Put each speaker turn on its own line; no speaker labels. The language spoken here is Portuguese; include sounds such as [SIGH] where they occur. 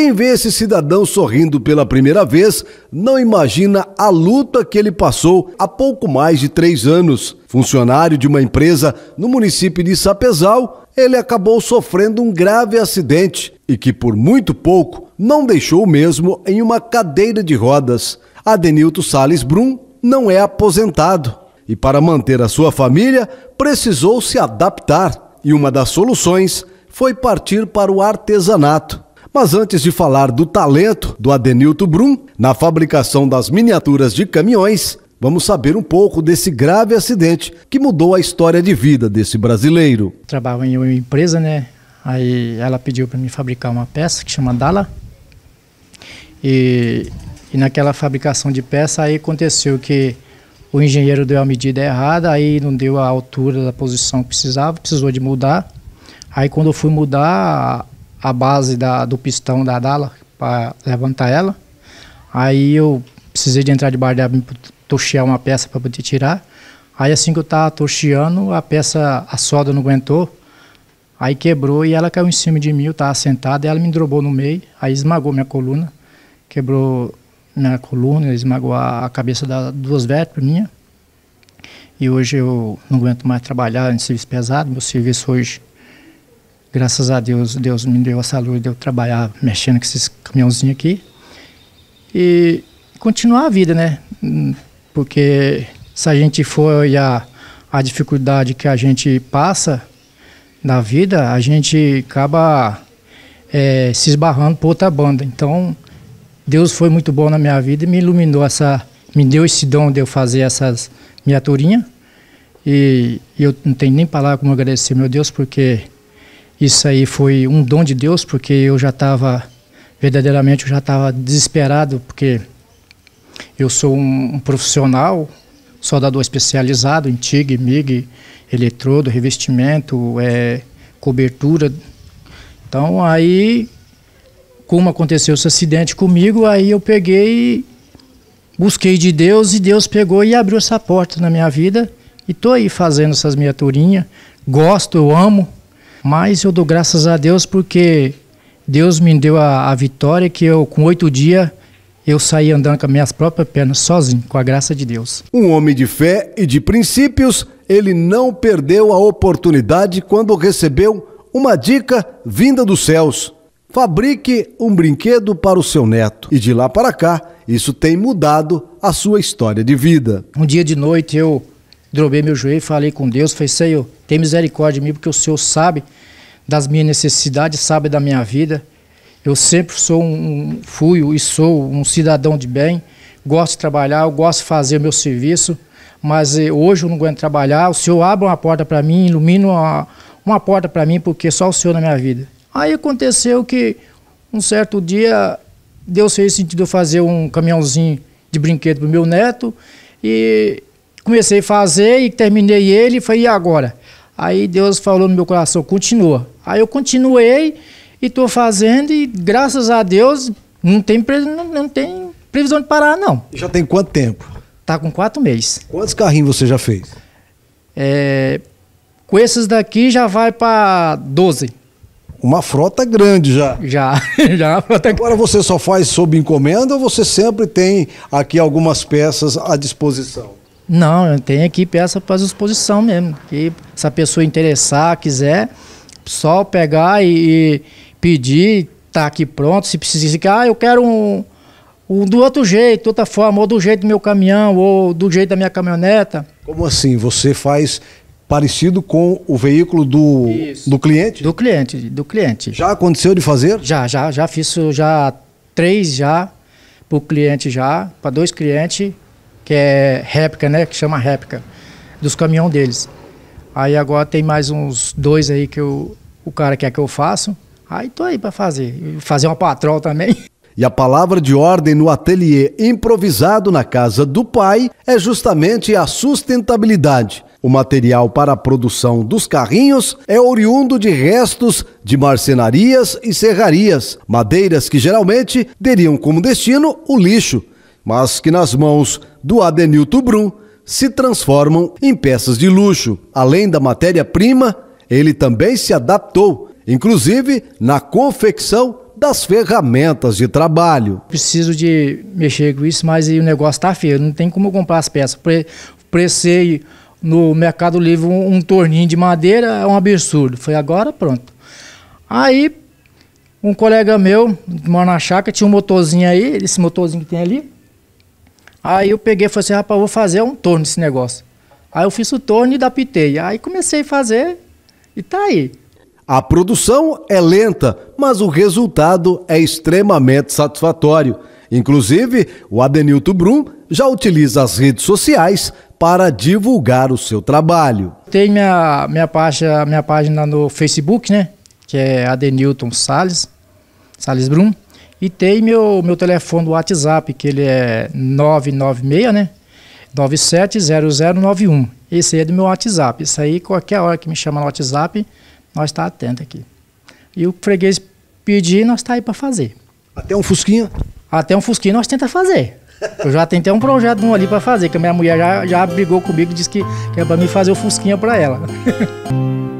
Quem vê esse cidadão sorrindo pela primeira vez não imagina a luta que ele passou há pouco mais de três anos. Funcionário de uma empresa no município de Sapezal, ele acabou sofrendo um grave acidente e que por muito pouco não deixou mesmo em uma cadeira de rodas. Adenilto Sales Brum não é aposentado e para manter a sua família precisou se adaptar e uma das soluções foi partir para o artesanato mas antes de falar do talento do Adenilto Brum na fabricação das miniaturas de caminhões, vamos saber um pouco desse grave acidente que mudou a história de vida desse brasileiro.
Trabalho em uma empresa, né? Aí ela pediu para me fabricar uma peça que chama Dala. E, e naquela fabricação de peça aí aconteceu que o engenheiro deu a medida errada, aí não deu a altura da posição que precisava, precisou de mudar. Aí quando eu fui mudar, a base da, do pistão da Dala para levantar ela. Aí eu precisei de entrar de da de para tochear uma peça para poder tirar. Aí assim que eu estava tocheando, a peça, a solda não aguentou. Aí quebrou e ela caiu em cima de mim, eu estava sentada, ela me drobou no meio, aí esmagou minha coluna, quebrou minha coluna, esmagou a, a cabeça das duas vértebras minha. E hoje eu não aguento mais trabalhar em serviço pesado, meu serviço hoje Graças a Deus, Deus me deu a saúde de eu trabalhar mexendo com esses caminhãozinhos aqui. E continuar a vida, né? Porque se a gente for olhar a dificuldade que a gente passa na vida, a gente acaba é, se esbarrando por outra banda. Então, Deus foi muito bom na minha vida e me iluminou essa, me deu esse dom de eu fazer essas miniaturinhas. E, e eu não tenho nem palavra como agradecer, meu Deus, porque isso aí foi um dom de Deus, porque eu já estava, verdadeiramente, eu já estava desesperado, porque eu sou um, um profissional, soldador especializado em TIG, MIG, eletrodo, revestimento, é, cobertura. Então aí, como aconteceu esse acidente comigo, aí eu peguei, busquei de Deus e Deus pegou e abriu essa porta na minha vida. E tô aí fazendo essas miniaturinhas, Gosto, eu amo. Mas eu dou graças a Deus porque Deus me deu a, a vitória que eu, com oito dias, eu saí andando com minhas próprias pernas sozinho, com a graça de Deus.
Um homem de fé e de princípios, ele não perdeu a oportunidade quando recebeu uma dica vinda dos céus. Fabrique um brinquedo para o seu neto. E de lá para cá, isso tem mudado a sua história de vida. Um dia de noite eu
drobei meu joelho, falei com Deus, falei, Senhor, tem misericórdia de mim, porque o Senhor sabe das minhas necessidades, sabe da minha vida. Eu sempre sou um, fui e sou um cidadão de bem, gosto de trabalhar, eu gosto de fazer o meu serviço, mas eh, hoje eu não aguento trabalhar, o Senhor abre uma porta para mim, ilumina uma, uma porta para mim, porque só o Senhor na minha vida. Aí aconteceu que um certo dia Deus fez sentido eu fazer um caminhãozinho de brinquedo para meu neto e Comecei a fazer e terminei ele e falei, e agora? Aí Deus falou no meu coração, continua. Aí eu continuei e estou fazendo e graças a Deus não tem, não, não tem previsão de parar, não. Já
tem quanto tempo? Tá com quatro meses. Quantos carrinhos você já fez? É, com esses daqui já vai para 12. Uma frota grande já. Já, [LAUGHS] já. Até Agora você só faz sob encomenda ou você sempre tem aqui algumas peças à disposição?
Não, tem aqui peça para exposição mesmo. Que se a pessoa interessar, quiser, só pegar e, e pedir, tá aqui pronto. Se precisar, ah, eu quero um, um do outro jeito, outra forma, ou do jeito do meu caminhão, ou do jeito da minha caminhoneta. Como
assim? Você faz parecido com o veículo do, do cliente? Do cliente, do cliente. Já aconteceu de fazer? Já, já, já fiz já três já
para o cliente já, para dois clientes que é réplica, né? Que chama réplica, dos caminhões deles. Aí agora tem mais uns dois aí que eu, o cara quer que eu faça. Aí tô aí para fazer. Fazer uma patrol também. [LAUGHS]
E a palavra de ordem no ateliê improvisado na casa do pai é justamente a sustentabilidade. O material para a produção dos carrinhos é oriundo de restos de marcenarias e serrarias, madeiras que geralmente teriam como destino o lixo mas que nas mãos do Adenilto Brum se transformam em peças de luxo. Além da matéria-prima, ele também se adaptou, inclusive na confecção das ferramentas de trabalho. Preciso
de mexer com isso, mas o negócio está feio, não tem como comprar as peças. Precei no Mercado Livre um, um, torninho de madeira, é um absurdo. Foi agora, pronto. Aí, um colega meu, mora na chácara, tinha um motorzinho aí, esse motorzinho que tem ali, Aí eu peguei e falei assim, rapaz, vou fazer um torno desse negócio.
Aí eu fiz o torno e adaptei. Aí comecei a fazer e tá aí. A produção é lenta, mas o resultado é extremamente satisfatório. Inclusive, o Adenilto Brum já utiliza as redes sociais para divulgar o seu trabalho.
Tem minha, minha, página, minha página no Facebook, né? Que é Adenilton Sales, Sales Brum. E tem meu, meu telefone do WhatsApp, que ele é 996, né? 970091. Esse aí é do meu WhatsApp. Isso aí, qualquer hora que me chama no WhatsApp, nós está atento aqui. E o freguês pedir, nós está aí para fazer. Até um fusquinho? Até um fusquinho nós tenta fazer. Eu já tentei um projeto um ali para fazer, que a minha mulher já, já brigou comigo e disse que, que é para mim fazer o fusquinha para ela. [LAUGHS]